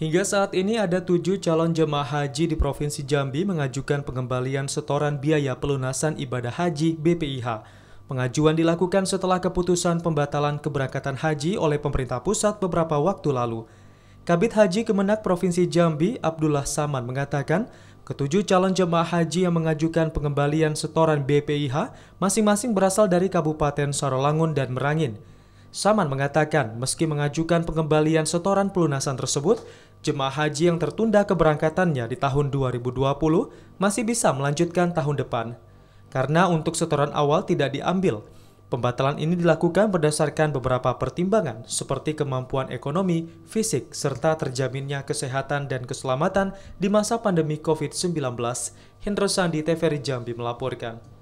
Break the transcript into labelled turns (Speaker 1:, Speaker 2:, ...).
Speaker 1: Hingga saat ini ada tujuh calon jemaah haji di Provinsi Jambi mengajukan pengembalian setoran biaya pelunasan ibadah haji BPIH. Pengajuan dilakukan setelah keputusan pembatalan keberangkatan haji oleh pemerintah pusat beberapa waktu lalu. Kabit Haji Kemenak Provinsi Jambi, Abdullah Saman, mengatakan ketujuh calon jemaah haji yang mengajukan pengembalian setoran BPIH masing-masing berasal dari Kabupaten sorolangun dan Merangin. Saman mengatakan, meski mengajukan pengembalian setoran pelunasan tersebut, jemaah haji yang tertunda keberangkatannya di tahun 2020 masih bisa melanjutkan tahun depan. Karena untuk setoran awal tidak diambil, pembatalan ini dilakukan berdasarkan beberapa pertimbangan seperti kemampuan ekonomi, fisik, serta terjaminnya kesehatan dan keselamatan di masa pandemi COVID-19. Hendro Sandi, TVRI Jambi melaporkan.